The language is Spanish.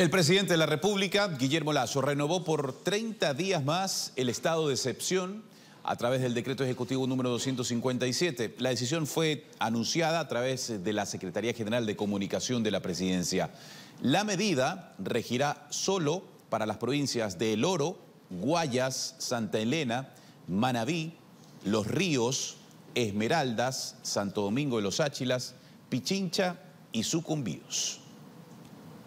El presidente de la República, Guillermo Lazo, renovó por 30 días más el estado de excepción a través del decreto ejecutivo número 257. La decisión fue anunciada a través de la Secretaría General de Comunicación de la Presidencia. La medida regirá solo para las provincias de El Oro, Guayas, Santa Elena, Manabí, Los Ríos, Esmeraldas, Santo Domingo de los Áchilas, Pichincha y Sucumbíos.